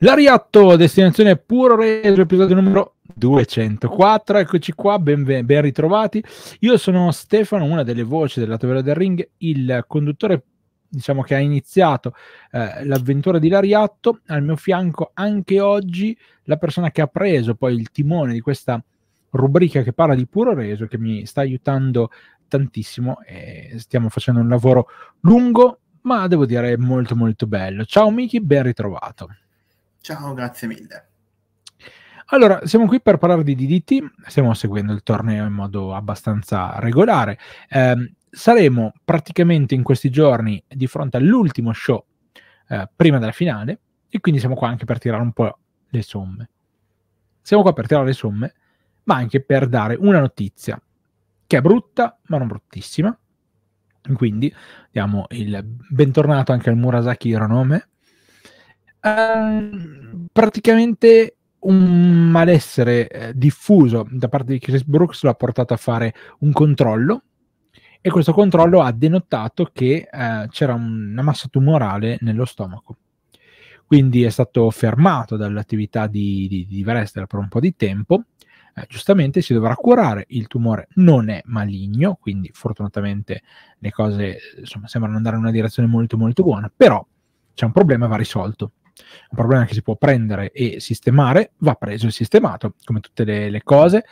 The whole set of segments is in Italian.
L'Ariatto, destinazione puro reso, episodio numero 204. Eccoci qua, ben, ben, ritrovati. Io sono Stefano, una delle voci della Tavola del Ring, il conduttore diciamo che ha iniziato eh, l'avventura di Lariatto, al mio fianco anche oggi la persona che ha preso poi il timone di questa rubrica che parla di puro reso, che mi sta aiutando tantissimo e stiamo facendo un lavoro lungo, ma devo dire molto molto bello. Ciao Miki, ben ritrovato. Ciao, grazie mille. Allora, siamo qui per parlare di DDT, stiamo seguendo il torneo in modo abbastanza regolare. Eh, saremo praticamente in questi giorni di fronte all'ultimo show eh, prima della finale e quindi siamo qua anche per tirare un po' le somme. Siamo qua per tirare le somme, ma anche per dare una notizia che è brutta, ma non bruttissima. Quindi diamo il bentornato anche al Murasaki Hironome, Ehm, praticamente un malessere eh, diffuso da parte di Chris Brooks l'ha portato a fare un controllo e questo controllo ha denotato che eh, c'era una massa tumorale nello stomaco. Quindi è stato fermato dall'attività di, di, di Vrester per un po' di tempo. Eh, giustamente si dovrà curare, il tumore non è maligno, quindi fortunatamente le cose insomma, sembrano andare in una direzione molto molto buona, però c'è un problema, va risolto un problema che si può prendere e sistemare, va preso e sistemato, come tutte le, le cose.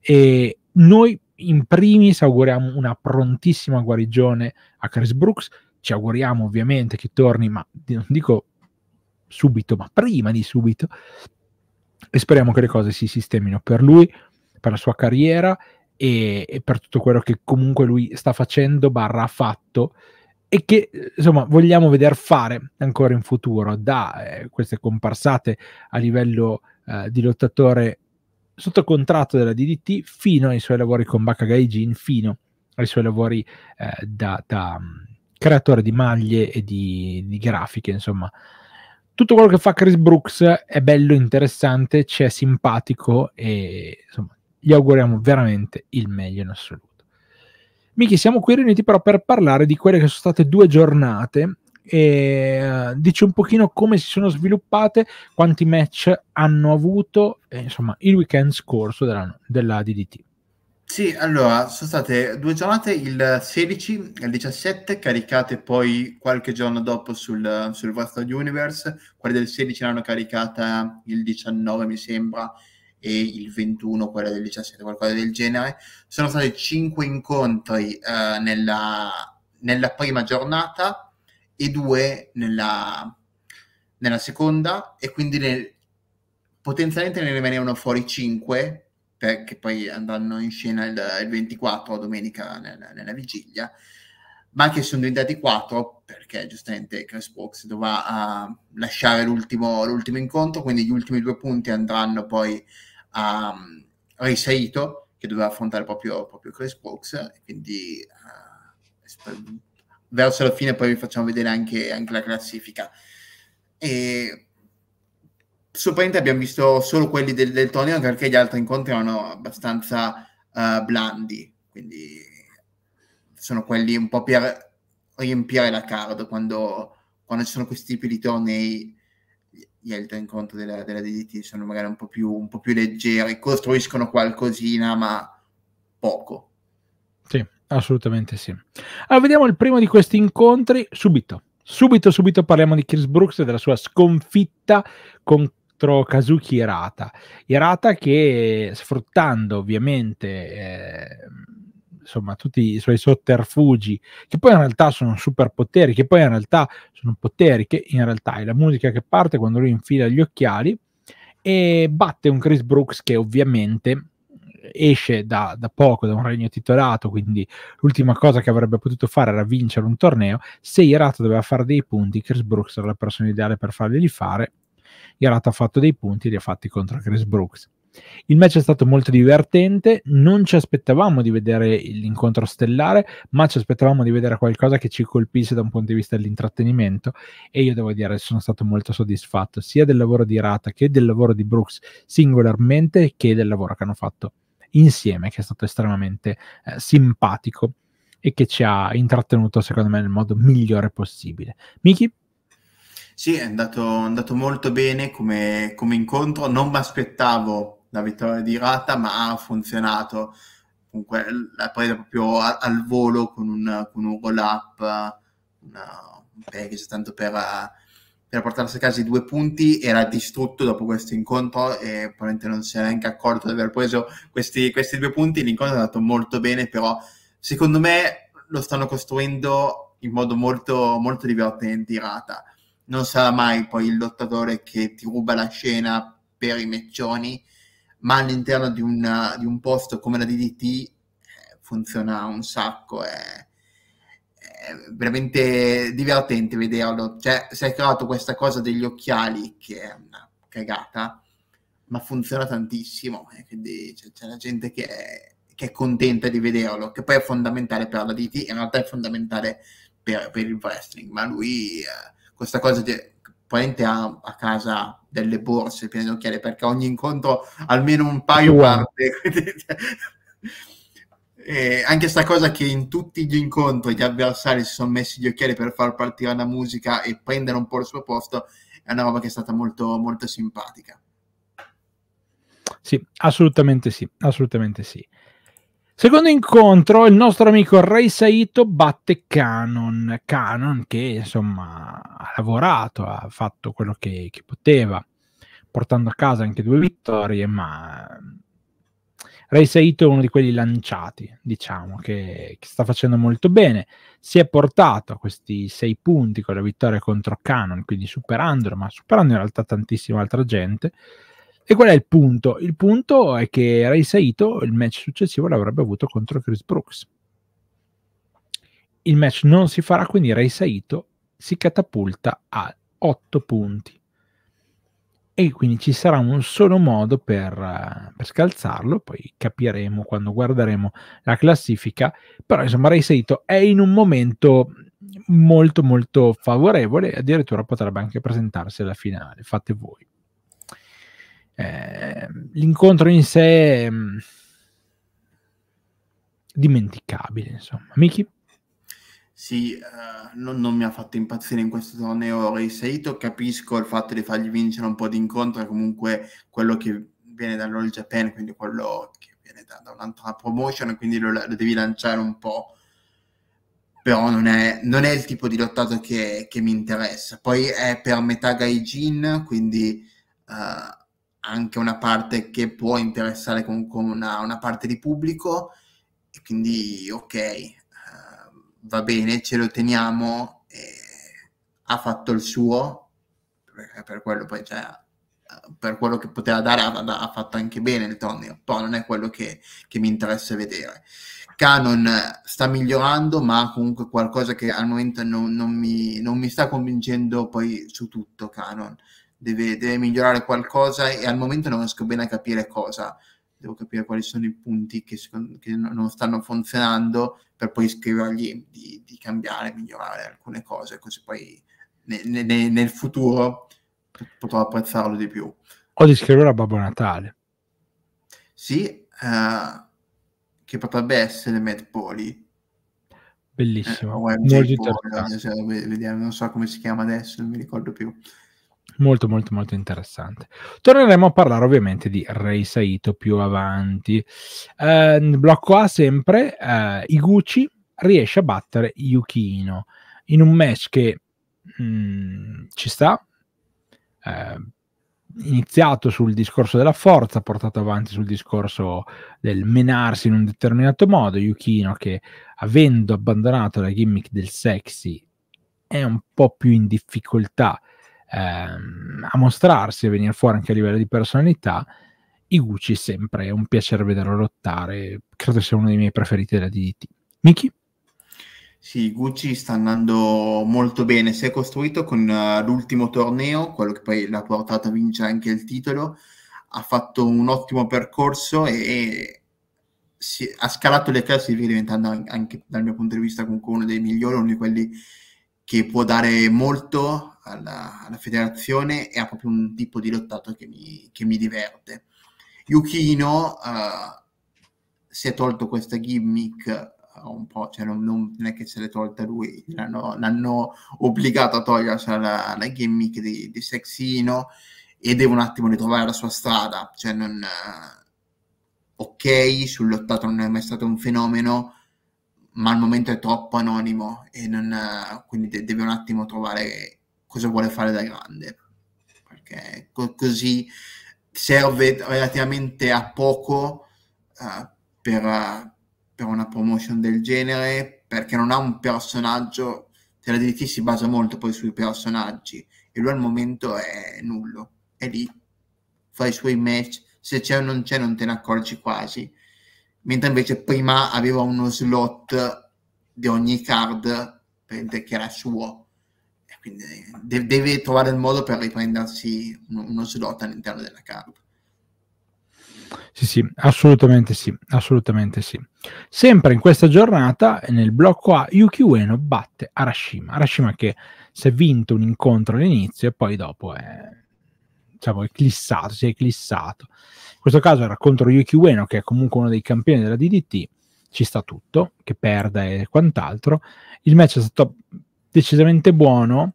E noi in primis auguriamo una prontissima guarigione a Chris Brooks, ci auguriamo ovviamente che torni, ma non dico subito, ma prima di subito, e speriamo che le cose si sistemino per lui, per la sua carriera e, e per tutto quello che comunque lui sta facendo, barra ha fatto, e che insomma vogliamo vedere fare ancora in futuro da eh, queste comparsate a livello eh, di lottatore sotto contratto della DDT fino ai suoi lavori con Bakagaijin, fino ai suoi lavori eh, da, da, mm, creatore di maglie e di, di, grafiche, insomma. Tutto quello che fa Chris Brooks è bello, interessante, ci è simpatico e insomma gli auguriamo veramente il meglio in assoluto. Michi, siamo qui riuniti però per parlare di quelle che sono state due giornate e uh, un pochino come si sono sviluppate, quanti match hanno avuto, insomma, il weekend scorso della, della DDT. Sì, allora, sono state due giornate, il 16 e il 17, caricate poi qualche giorno dopo sul, sul vostro Universe, Quelle del 16 l'hanno caricata il 19 mi sembra, e il 21 quella del 17, qualcosa del genere. Sono stati cinque incontri eh, nella, nella, prima giornata e due nella, nella, seconda e quindi nel, potenzialmente ne rimanevano fuori cinque perché poi andranno in scena il, il 24, domenica, nella, nella vigilia ma che sono diventati quattro perché giustamente Chris Crestbox dovrà uh, lasciare l'ultimo, l'ultimo, incontro, quindi gli ultimi due punti andranno poi a um, Ray Saito che doveva affrontare proprio, proprio Chris Brooks quindi uh, verso la fine poi vi facciamo vedere anche, anche la classifica e sorprendente abbiamo visto solo quelli del, del torneo anche perché gli altri incontri erano abbastanza uh, blandi quindi sono quelli un po' per riempire la card quando, quando ci sono questi tipi di tornei gli in conto della, della DDT sono magari un po, più, un po' più leggeri, costruiscono qualcosina ma poco. Sì, assolutamente sì. Allora, ah, vediamo il primo di questi incontri subito. Subito, subito parliamo di Chris Brooks e della sua sconfitta contro Kazuki Irata. Irata che sfruttando ovviamente eh, insomma tutti i suoi sotterfugi, che poi in realtà sono superpoteri, che poi in realtà sono poteri, che in realtà è la musica che parte quando lui infila gli occhiali e batte un Chris Brooks che ovviamente esce da, da, poco da un regno titolato, quindi l'ultima cosa che avrebbe potuto fare era vincere un torneo. Se Irato doveva fare dei punti, Chris Brooks era la persona ideale per farglieli fare. Irato ha fatto dei punti e li ha fatti contro Chris Brooks. Il match è stato molto divertente, non ci aspettavamo di vedere l'incontro stellare, ma ci aspettavamo di vedere qualcosa che ci colpisse da un punto di vista dell'intrattenimento e io devo dire sono stato molto soddisfatto sia del lavoro di Rata che del lavoro di Brooks singolarmente che del lavoro che hanno fatto insieme che è stato estremamente eh, simpatico e che ci ha intrattenuto secondo me nel modo migliore possibile. Miki? Sì, è andato, andato molto bene come, come incontro, non mi aspettavo la vittoria di Rata, ma ha funzionato. Comunque l'ha presa proprio a, al volo con un, con un roll up, una, un package tanto per, per portarsi a casa i due punti. Era distrutto dopo questo incontro e probabilmente non si è neanche accorto di aver preso questi, questi due punti. L'incontro è andato molto bene, però secondo me lo stanno costruendo in modo molto, molto divertente. Rata non sarà mai poi il lottatore che ti ruba la scena per i meccioni ma all'interno di, una, di un posto come la DDT eh, funziona un sacco, è, è veramente divertente vederlo. Cioè, si è creato questa cosa degli occhiali che è una cagata, ma funziona tantissimo, eh, quindi c'è, c'è, la gente che è, che è, contenta di vederlo, che poi è fondamentale per la DT, in realtà è fondamentale per, per il wrestling, ma lui eh, questa cosa... Che, probabilmente ha a casa delle borse piene perché ogni incontro almeno un paio wow. parte. E anche sta cosa che in tutti gli incontri gli avversari si sono messi gli occhiali per far partire la musica e prendere un po' il suo posto è una roba che è stata molto, molto simpatica. Sì, assolutamente sì, assolutamente sì. Secondo incontro, il nostro amico Rei Saito batte Canon. Canon che insomma ha lavorato, ha fatto quello che, che poteva, portando a casa anche due vittorie, ma Rei Saito è uno di quelli lanciati, diciamo, che, che, sta facendo molto bene. Si è portato a questi sei punti con la vittoria contro Canon, quindi superandolo, ma superando in realtà tantissima altra gente. E qual è il punto? Il punto è che Ray Saito il match successivo l'avrebbe avuto contro Chris Brooks. Il match non si farà, quindi Ray Saito si catapulta a 8 punti. E quindi ci sarà un solo modo per, eh, per scalzarlo, poi capiremo quando guarderemo la classifica. Però insomma Ray Saito è in un momento molto molto favorevole, addirittura potrebbe anche presentarsi alla finale, fate voi. Ehm, l'incontro in sé è mm, dimenticabile, insomma. Miki? Sì, uh, non, non, mi ha fatto impazzire in questo torneo Reiseito, capisco il fatto di fargli vincere un po' di incontro, comunque quello che viene dall'All Japan, quindi quello che viene da, da un'altra promotion, quindi lo, lo, devi lanciare un po'. Però non è, non è il tipo di lottato che, che, mi interessa. Poi è per metà Gaijin, quindi uh, anche una parte che può interessare con, con una, una, parte di pubblico e quindi ok, uh, va bene, ce lo teniamo, ha fatto il suo, per quello poi cioè, per quello che poteva dare ha, ha fatto anche bene il torneo, però non è quello che, che, mi interessa vedere. Canon sta migliorando, ma comunque qualcosa che al momento non, non, mi, non mi, sta convincendo poi su tutto Canon deve, deve migliorare qualcosa e al momento non riesco bene a capire cosa devo capire quali sono i punti che, che, non stanno funzionando per poi scrivergli di, di cambiare, migliorare alcune cose, così poi ne, ne, nel futuro potrò apprezzarlo di più. O di scrivere a Babbo Natale. Sì, eh, che potrebbe essere Mad Poli. Bellissimo. Eh, Molto eh, cioè, Vediamo, non so come si chiama adesso, non mi ricordo più. Molto, molto, molto interessante. Torneremo a parlare ovviamente di Rei Saito più avanti. Eh, blocco A sempre, eh, Iguchi riesce a battere Yukino in un match che mh, mm, ci sta, eh, iniziato sul discorso della forza, portato avanti sul discorso del menarsi in un determinato modo. Yukino che avendo abbandonato la gimmick del sexy è un po' più in difficoltà ehm, a mostrarsi e venire fuori anche a livello di personalità, Iguchi è sempre un piacere vederlo lottare, credo sia uno dei miei preferiti della DDT. Miki? Sì, Gucci sta andando molto bene, si è costruito con uh, l'ultimo torneo, quello che poi l'ha portato a vincere anche il titolo, ha fatto un ottimo percorso e, e si, ha scalato le classifiche diventando anche dal mio punto di vista comunque uno dei migliori, uno di quelli che può dare molto alla, alla federazione e ha proprio un tipo di lottato che mi, che mi diverte. Yukino uh, eh, si è tolto questa gimmick eh, un po', cioè non, non, è che se l'è tolta lui, l'hanno, l'hanno obbligato a togliersi la, la gimmick di, di, Sexino e deve un attimo ritrovare la sua strada, cioè non... Eh, ok, sull'ottato non è mai stato un fenomeno, ma al momento è troppo anonimo e non, quindi deve un attimo trovare cosa vuole fare da grande, perché co- così serve relativamente a poco uh, per, uh, per, una promotion del genere, perché non ha un personaggio, te la DDT si basa molto poi sui personaggi, e lui al momento è nullo, è lì, fa i suoi match, se c'è o non c'è non te ne accorgi quasi, mentre invece prima aveva uno slot di ogni card che era suo quindi eh, de- deve trovare il modo per riprendersi uno, uno slot all'interno della card. Sì, sì, assolutamente sì, assolutamente sì. Sempre in questa giornata, nel blocco A, Yuki Ueno batte Arashima. Arashima che si è vinto un incontro all'inizio e poi dopo è, diciamo, eclissato, si è eclissato. In questo caso era contro Yuki Ueno, che è comunque uno dei campioni della DDT, ci sta tutto, che perda e quant'altro. Il match è stato decisamente buono.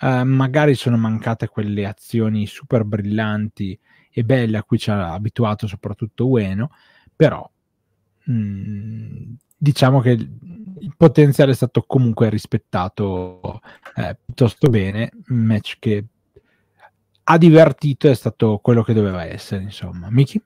Uh, magari sono mancate quelle azioni super brillanti e belle a cui ci ha abituato soprattutto Ueno, però mh, mm, diciamo che il potenziale è stato comunque rispettato eh, piuttosto bene, un match che ha divertito è stato quello che doveva essere, insomma. Miki?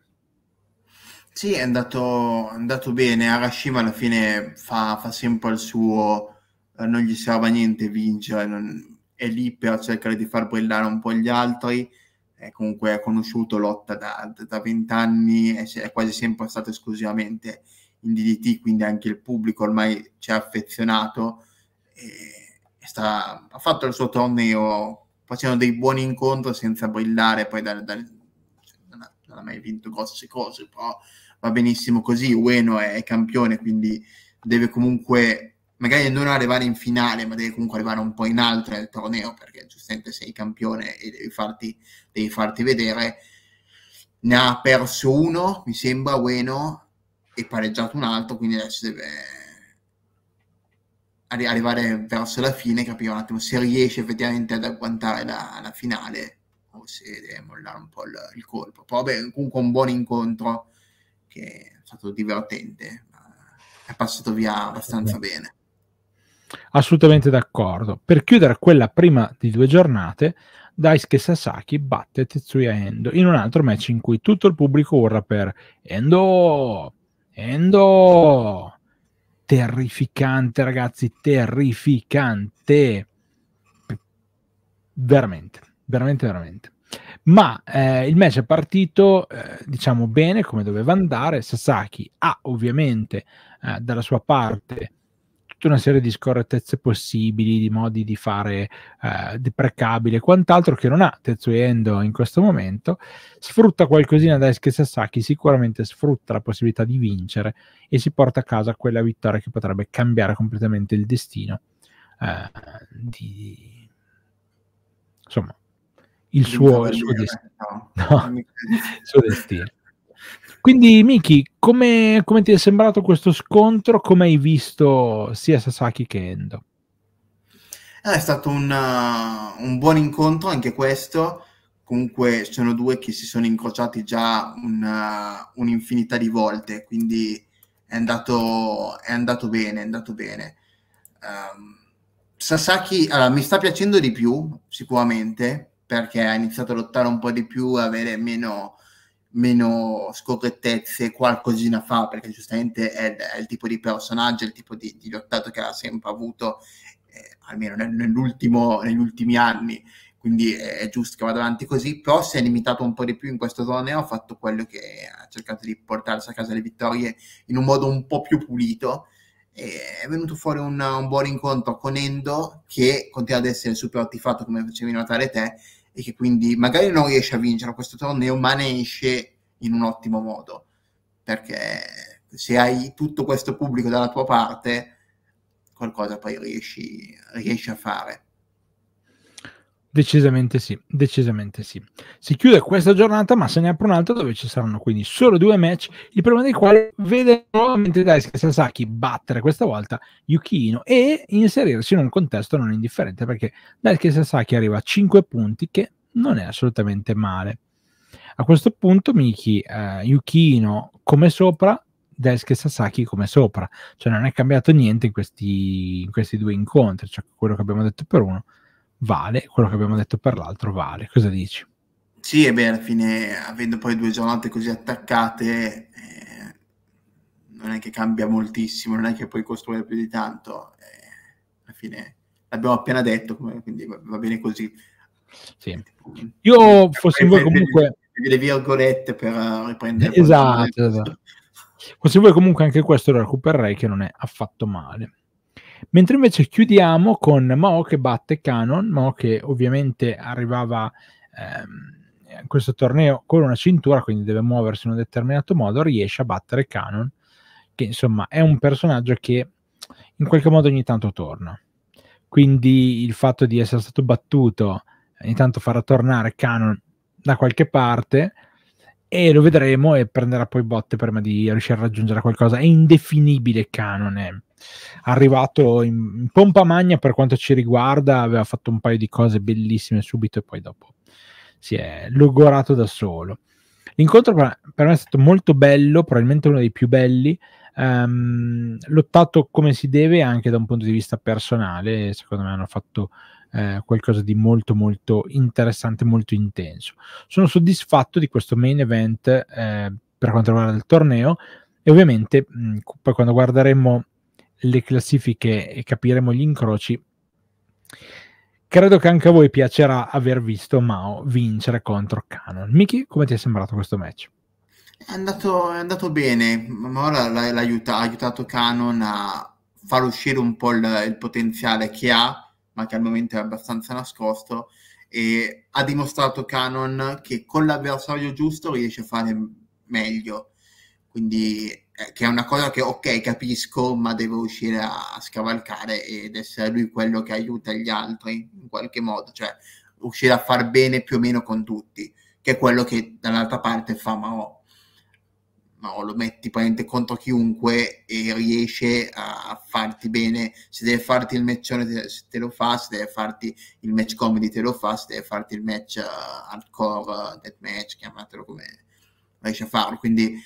Sì, è andato, è andato bene, Arashima alla fine fa, fa sempre il suo eh, non gli serve a niente vincere, eh, non, è lì per cercare di far brillare un po' gli altri, è eh, comunque ha conosciuto lotta da vent'anni, è, è quasi sempre stato esclusivamente in DDT, quindi anche il pubblico ormai ci ha affezionato. Sta, ha fatto il suo torneo facendo dei buoni incontri senza brillare, poi da, da, non, ha, non, ha, mai vinto grosse cose, però va benissimo così. Ueno è campione, quindi deve comunque magari non arrivare in finale, ma devi comunque arrivare un po' in alto nel torneo, perché giustamente sei campione e devi farti, devi farti vedere. Ne ha perso uno, mi sembra, Ueno, e pareggiato un altro, quindi adesso deve arri- arrivare verso la fine, capire un attimo se riesce effettivamente ad agguantare la, la finale o se deve mollare un po' il, il colpo. Però beh, comunque un buon incontro che è stato divertente, è passato via abbastanza bene. Assolutamente d'accordo. Per chiudere quella prima di due giornate, Daisuke Sasaki batte Tetsuya Endo in un altro match in cui tutto il pubblico urla per Endo! Endo! Terrificante, ragazzi, terrificante! veramente, veramente, veramente. Ma eh, il match è partito, eh, diciamo, bene come doveva andare. Sasaki ha ovviamente eh, dalla sua parte tutta una serie di scorrettezze possibili, di modi di fare eh, deprecabile e quant'altro che non ha Tetsuya Endo in questo momento. Sfrutta qualcosina da Eske Sasaki, sicuramente sfrutta la possibilità di vincere e si porta a casa quella vittoria che potrebbe cambiare completamente il destino eh, di... insomma il suo, il suo destino. No, il suo destino. Quindi, Miki, come, come, ti è sembrato questo scontro? Come hai visto sia Sasaki che Endo? Eh, è stato un, uh, un, buon incontro anche questo. Comunque sono due che si sono incrociati già una, uh, un'infinità di volte, quindi è andato, è andato bene, è andato bene. Um, Sasaki allora, mi sta piacendo di più, sicuramente, perché ha iniziato a lottare un po' di più, avere meno, meno scorrettezze qualcosina fa perché giustamente è, è il tipo di personaggio, il tipo di, di lottato che ha sempre avuto eh, almeno negli ultimi anni quindi è, è, giusto che vada avanti così però si è limitato un po' di più in questo torneo ha fatto quello che ha cercato di portarsi a casa le vittorie in un modo un po' più pulito è venuto fuori un, un buon incontro con Endo che continua ad essere super artifatto come facevi notare te e che quindi magari non riesce a vincere questo torneo, ma ne esce in un ottimo modo. Perché se hai tutto questo pubblico dalla tua parte, qualcosa poi riesci, riesci a fare. Decisamente sì, decisamente sì. Si chiude questa giornata, ma se ne apre un'altra dove ci saranno quindi solo due match, il primo dei quali vede nuovamente Daisuke Sasaki battere questa volta Yukino e inserirsi in un contesto non indifferente perché Daisuke Sasaki arriva a 5 punti che non è assolutamente male. A questo punto Miki, eh, Yukino come sopra, Desk e Sasaki come sopra, cioè non è cambiato niente in questi, in questi due incontri, cioè quello che abbiamo detto per uno vale, quello che abbiamo detto per l'altro vale. Cosa dici? Sì, e beh, alla fine, avendo poi due giornate così attaccate, eh, non è che cambia moltissimo, non è che puoi costruire più di tanto. Eh, alla fine, l'abbiamo appena detto, quindi va, bene così. Sì. Io eh, fossi voi comunque... Le virgolette per riprendere... Esatto, esatto. Fossi voi comunque anche questo lo recupererei che non è affatto male. Mentre invece chiudiamo con Mo che batte Canon, Mo che ovviamente arrivava ehm, in questo torneo con una cintura, quindi deve muoversi in un determinato modo, riesce a battere Canon, che insomma è un personaggio che in qualche modo ogni tanto torna. Quindi il fatto di essere stato battuto ogni tanto farà tornare Canon da qualche parte e lo vedremo e prenderà poi botte prima di riuscire a raggiungere qualcosa. È indefinibile Canon, è arrivato in, pompa magna per quanto ci riguarda, aveva fatto un paio di cose bellissime subito e poi dopo si è logorato da solo. L'incontro per me è stato molto bello, probabilmente uno dei più belli, Um, lottato come si deve anche da un punto di vista personale secondo me hanno fatto eh, qualcosa di molto molto interessante molto intenso sono soddisfatto di questo main event eh, per quanto riguarda il torneo e ovviamente mh, poi quando guarderemo le classifiche e capiremo gli incroci, credo che anche a voi piacerà aver visto Mao vincere contro Canon. Miki, come ti è sembrato questo match? È andato, è andato bene, Mora l'ha, l'ha aiuta, ha aiutato Canon a far uscire un po' il, il potenziale che ha, ma che al momento è abbastanza nascosto, e ha dimostrato Canon che con l'avversario giusto riesce a fare meglio quindi eh, che è una cosa che ok capisco ma devo riuscire a, scavalcare ed essere lui quello che aiuta gli altri in qualche modo, cioè riuscire a far bene più o meno con tutti, che è quello che dall'altra parte fa ma Mao lo metti praticamente contro chiunque e riesce a farti bene, se deve farti il matchone te, lo fa, se deve farti il match comedy te lo fa, se deve farti il match uh, hardcore, uh, eh, death chiamatelo come riesce a farlo, quindi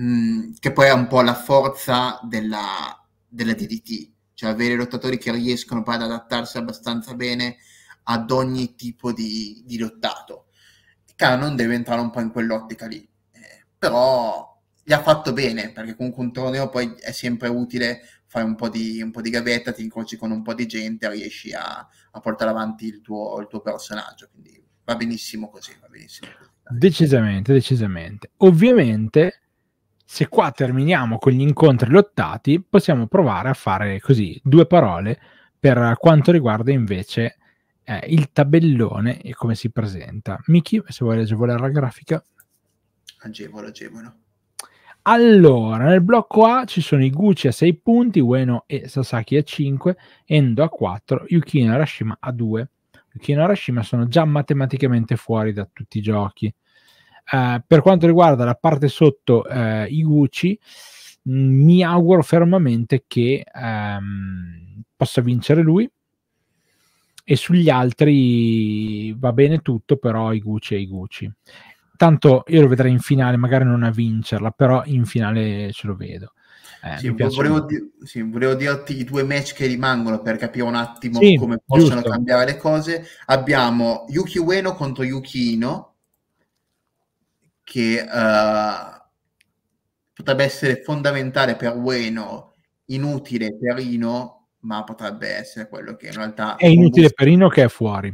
Mm, che poi è un po' la forza della, della DDT, cioè avere lottatori che riescono poi ad adattarsi abbastanza bene ad ogni tipo di, di lottato. Canon deve entrare un po' in quell'ottica lì, eh, però gli ha fatto bene perché comunque un torneo poi è sempre utile fai un po' di, un po di gavetta, ti incroci con un po' di gente, riesci a, a portare avanti il tuo, il tuo, personaggio. Quindi va benissimo così, va benissimo così. Decisamente, decisamente. Ovviamente se qua terminiamo con gli incontri lottati, possiamo provare a fare così due parole per quanto riguarda invece eh, il tabellone e come si presenta. Miki, se vuoi agevolare la grafica. Agevolo, agevolo. Allora, nel blocco A ci sono i Gucci a 6 punti, Ueno e Sasaki a 5, Endo a 4, Yukino e Arashima a 2. Yukino e Arashima sono già matematicamente fuori da tutti i giochi. Eh, per quanto riguarda la parte sotto uh, i Gucci, mm, mi auguro fermamente che um, possa vincere lui. E sugli altri va bene tutto, però i Gucci e i Gucci. Tanto io lo vedrei in finale, magari non a vincerla, però in finale ce lo vedo. Eh, sì, volevo, di- sì, volevo, dirti i due match che rimangono per capire un attimo sì, come possono giusto. cambiare le cose. Abbiamo Yuki Ueno contro Yuki Ino che uh, potrebbe essere fondamentale per Ueno, inutile per Ino, ma potrebbe essere quello che in realtà... È inutile per Ino che è fuori.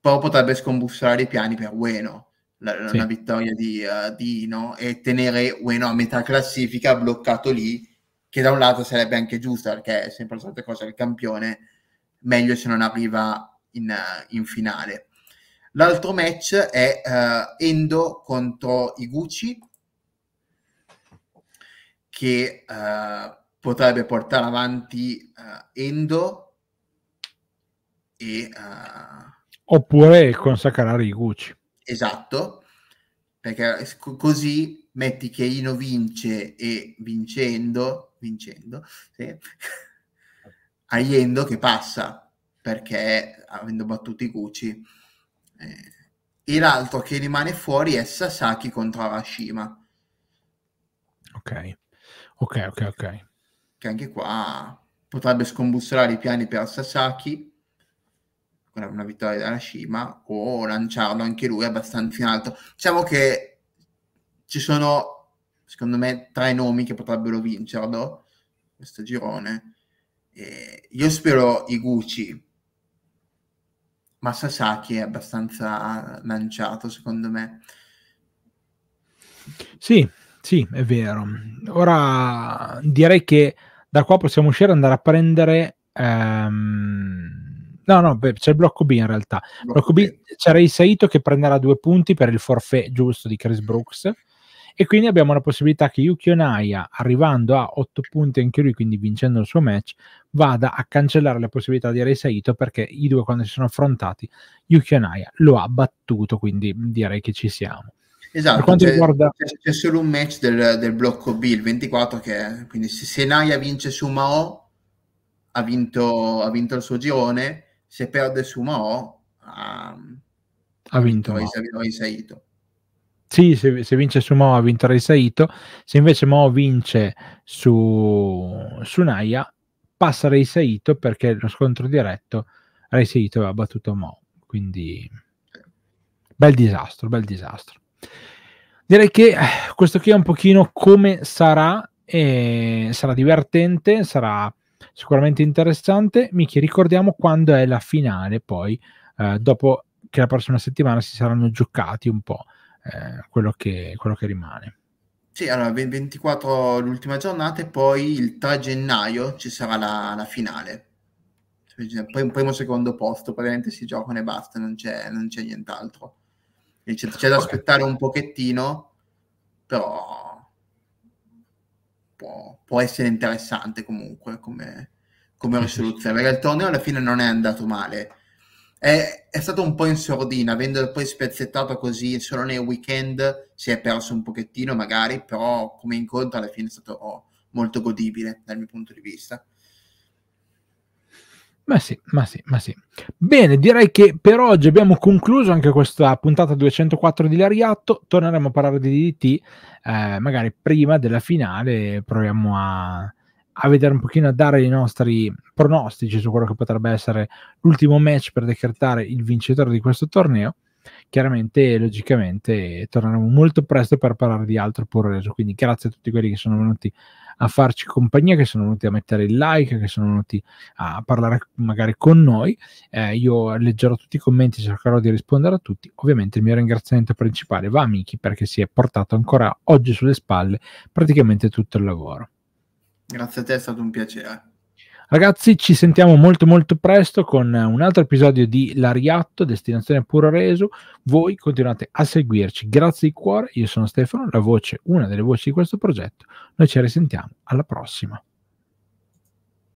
Però potrebbe scombussolare i piani per Ueno, la, sì. una vittoria di, uh, di Ino, e tenere Ueno a metà classifica bloccato lì, che da un lato sarebbe anche giusto, perché è sempre la stessa cosa del campione, meglio se non arriva in, in finale. L'altro match è eh, Endo contro Iguchi, che eh, potrebbe portare avanti eh, Endo e... Eh, Oppure consacrare Iguchi. Esatto, perché così metti che Ino vince e vincendo, vincendo, sì, Aiendo che passa, perché avendo battuto Iguchi e eh, l'altro che rimane fuori è Sasaki contro Arashima. Ok, ok, ok, ok. Che anche qua potrebbe scombussolare i piani per Sasaki con una vittoria di Arashima o lanciarlo anche lui abbastanza in alto. Diciamo che ci sono, secondo me, tre nomi che potrebbero vincerlo questo girone. Eh, io spero Iguchi ma Sasaki è abbastanza lanciato secondo me. Sì, sì, è vero. Ora direi che da qua possiamo uscire e andare a prendere... Ehm... No, no, beh, c'è il blocco B in realtà. Blocco, blocco B, B c'era Isaito che prenderà due punti per il forfè giusto di Chris Brooks e quindi abbiamo la possibilità che Yuki Onaya arrivando a 8 punti anche lui quindi vincendo il suo match vada a cancellare la possibilità di Rei Saito perché i due quando si sono affrontati Yuki Onaya lo ha battuto quindi direi che ci siamo Esatto, per quanto c'è, riguarda... c'è, solo un match del, del, blocco B, il 24, che quindi se, se Naya vince su Mao, ha vinto, ha vinto il suo girone, se perde su Mao, ha, ha vinto, ha Saito sì, se, se, vince su Mo vinterà il Saito, se invece Mo vince su, su Naya passa Rei Saito perché lo scontro diretto Rei Saito aveva battuto Mo, quindi bel disastro, bel disastro. Direi che eh, questo qui è un pochino come sarà, eh, sarà divertente, sarà sicuramente interessante. Miki, ricordiamo quando è la finale poi, eh, dopo che la prossima settimana si saranno giocati un po' eh, quello, che, quello, che, rimane. Sì, allora 24 l'ultima giornata e poi il 3 gennaio ci sarà la, la finale. Poi, primo secondo posto, praticamente si giocano e basta, non c'è, non c'è nient'altro. C'è, c'è, da okay. aspettare un pochettino, però può, può essere interessante comunque come, come risoluzione, perché il torneo alla fine non è andato male è, è, stato un po' in sordina, avendo poi spezzettato così solo nei weekend si è perso un pochettino magari, però come incontro alla fine è stato oh, molto godibile dal mio punto di vista. Ma sì, ma sì, ma sì. Bene, direi che per oggi abbiamo concluso anche questa puntata 204 di Lariatto. Torneremo a parlare di DDT, eh, magari prima della finale proviamo a, a vedere un pochino a dare i nostri pronostici su quello che potrebbe essere l'ultimo match per decretare il vincitore di questo torneo. Chiaramente, logicamente, torneremo molto presto per parlare di altro pur reso. Quindi, grazie a tutti quelli che sono venuti a farci compagnia, che sono venuti a mettere il like, che sono venuti a parlare magari con noi. Eh, io leggerò tutti i commenti, cercherò di rispondere a tutti. Ovviamente il mio ringraziamento principale va a Miki perché si è portato ancora oggi sulle spalle praticamente tutto il lavoro. Grazie a te, è stato un piacere. Ragazzi, ci sentiamo molto molto presto con un altro episodio di Lariatto, destinazione puro reso. Voi continuate a seguirci. Grazie di cuore. Io sono Stefano, la voce, una delle voci di questo progetto. Noi ci risentiamo alla prossima.